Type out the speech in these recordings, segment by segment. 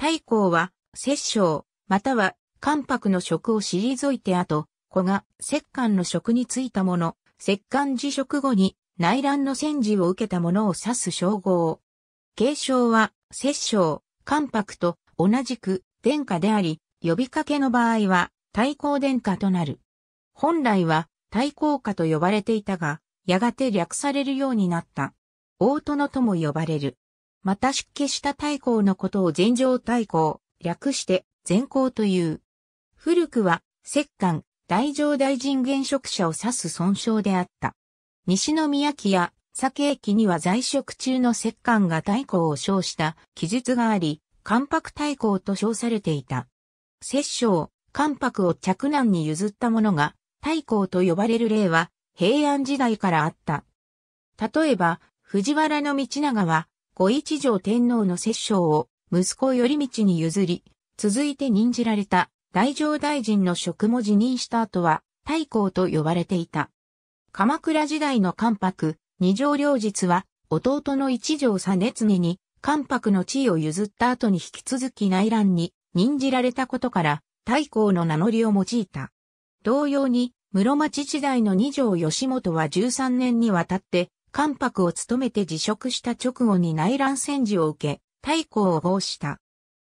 太閤は、摂政、または、関白の職を退いて後、子が、摂関の職に就いた者、摂関辞職後に、内乱の戦時を受けた者を指す称号。継承は、摂政、関白と同じく、殿下であり、呼びかけの場合は、太閤殿下となる。本来は、太閤家と呼ばれていたが、やがて略されるようになった。大殿とも呼ばれる。また出家した太閤のことを禅城太閤、略して禅公という。古くは、摂関、大乗大臣現職者を指す損傷であった。西宮家や酒駅には在職中の摂関が太閤を称した記述があり、関白太閤と称されていた。摂政、関白を嫡男に譲った者が太閤と呼ばれる例は平安時代からあった。例えば、藤原道長は五一条天皇の摂政を息子頼道に譲り、続いて任じられた大乗大臣の職も辞任した後は太公と呼ばれていた。鎌倉時代の関白、二条両日は弟の一条実常に関白の地位を譲った後に引き続き内乱に任じられたことから太公の名乗りを用いた。同様に、室町時代の二条義元は13年にわたって関白を務めて辞職した直後に内乱戦時を受け、太鼓を亡した。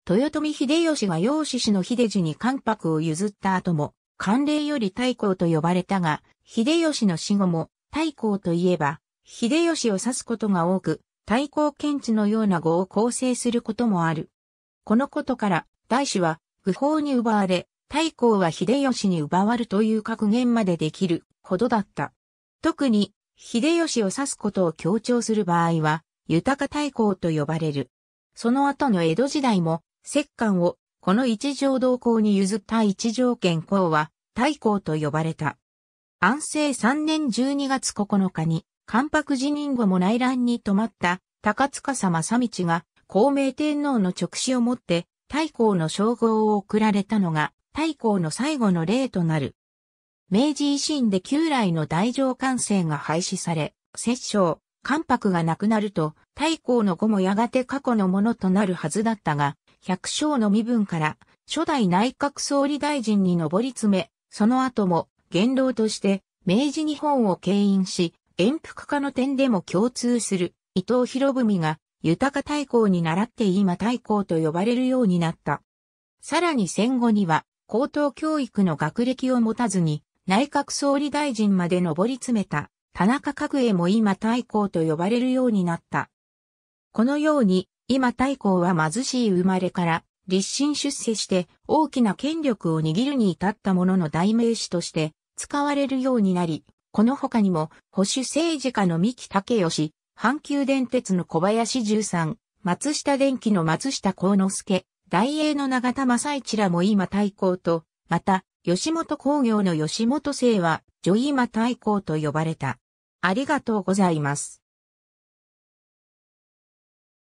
豊臣秀吉が養子氏の秀次に関白を譲った後も、慣例より太鼓と呼ばれたが、秀吉の死後も太鼓といえば、秀吉を指すことが多く、太鼓検知のような語を構成することもある。このことから、大師は、愚法に奪われ、太鼓は秀吉に奪わるという格言までできるほどだった。特に、秀吉を指すことを強調する場合は、豊太公と呼ばれる。その後の江戸時代も、摂関を、この一条同行に譲った一条権公は、太公と呼ばれた。安政3年12月9日に、関白辞任後も内乱に止まった高塚様正道が孔明天皇の直視をもって太公の称号を贈られたのが太公の最後の例となる。明治維新で旧来の大乗官制が廃止され、摂政、関白がなくなると、大公の後もやがて過去のものとなるはずだったが、百姓の身分から、初代内閣総理大臣に上り詰め、その後も、元老として、明治日本を牽引し、遠服化の点でも共通する、伊藤博文が、豊か大公に倣って今大公と呼ばれるようになった。さらに戦後には、高等教育の学歴を持たずに、内閣総理大臣まで上り詰めた田中角栄も今太閤と呼ばれるようになった。このように、今太閤は貧しい生まれから立身出世して大きな権力を握るに至った者の代名詞として使われるようになり、この他にも保守政治家の三木武義、阪急電鉄の小林十三、松下電機の松下幸之助、大英の永田正一らも今太閤と、また吉本工業の吉本生は、ジョイマ大公と呼ばれた。ありがとうございます。